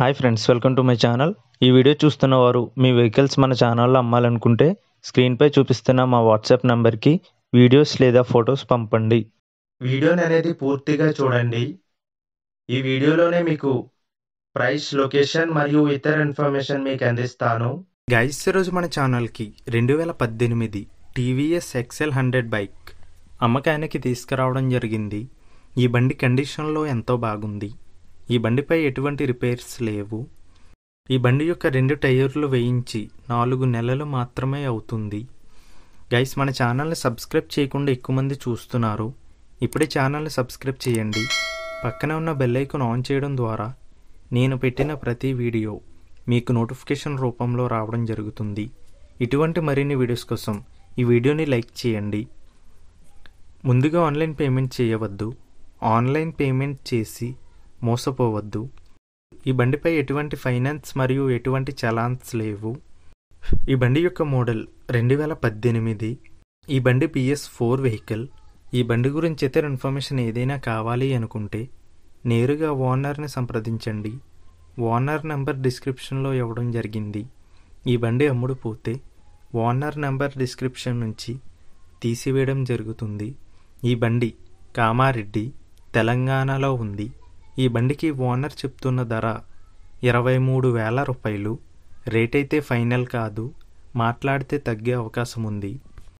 hi friends welcome to my channel ఈ video చూస్తున్న వారు మీ వెహికల్స్ మన ఛానల్లో అమ్మాలనుకుంటే స్క్రీన్పై చూపిస్తున్న మా వాట్సాప్ నెంబర్కి వీడియోస్ లేదా ఫొటోస్ పంపండి వీడియోని అనేది పూర్తిగా చూడండి ఈ వీడియోలోనే మీకు ప్రైస్ లొకేషన్ మరియు ఇతర ఇన్ఫర్మేషన్ మీకు అందిస్తాను గైస్ రోజు మన ఛానల్కి రెండు వేల పద్దెనిమిది టీవీఎస్ ఎక్సెల్ హండ్రెడ్ బైక్ అమ్మకానికి తీసుకురావడం జరిగింది ఈ బండి కండిషన్లో ఎంతో బాగుంది ఈ బండిపై ఎటువంటి రిపేర్స్ లేవు ఈ బండి యొక్క రెండు టైర్లు వేయించి నాలుగు నెలలు మాత్రమే అవుతుంది గైస్ మన ఛానల్ని సబ్స్క్రైబ్ చేయకుండా ఎక్కువ మంది చూస్తున్నారు ఇప్పుడే ఛానల్ని సబ్స్క్రైబ్ చేయండి పక్కనే ఉన్న బెల్ ఐకాన్ ఆన్ చేయడం ద్వారా నేను పెట్టిన ప్రతి వీడియో మీకు నోటిఫికేషన్ రూపంలో రావడం జరుగుతుంది ఇటువంటి మరిన్ని వీడియోస్ కోసం ఈ వీడియోని లైక్ చేయండి ముందుగా ఆన్లైన్ పేమెంట్ చేయవద్దు ఆన్లైన్ పేమెంట్ చేసి మోసపోవద్దు ఈ బండిపై ఎటువంటి ఫైనాన్స్ మరియు ఎటువంటి చలాన్స్ లేవు ఈ బండి యొక్క మోడల్ రెండు వేల పద్దెనిమిది ఈ బండి పిఎస్ ఫోర్ వెహికల్ ఈ బండి గురించి ఇతర ఇన్ఫర్మేషన్ ఏదైనా కావాలి అనుకుంటే నేరుగా ఓనర్ని సంప్రదించండి ఓనర్ నెంబర్ డిస్క్రిప్షన్లో ఇవ్వడం జరిగింది ఈ బండి అమ్ముడు పోతే ఓనర్ నెంబర్ డిస్క్రిప్షన్ నుంచి తీసివేయడం జరుగుతుంది ఈ బండి కామారెడ్డి తెలంగాణలో ఉంది ఈ బండికి ఓనర్ చెప్తున్న ధర ఇరవై మూడు వేల రూపాయలు రేట్ అయితే ఫైనల్ కాదు మాట్లాడితే తగ్గే అవకాశం ఉంది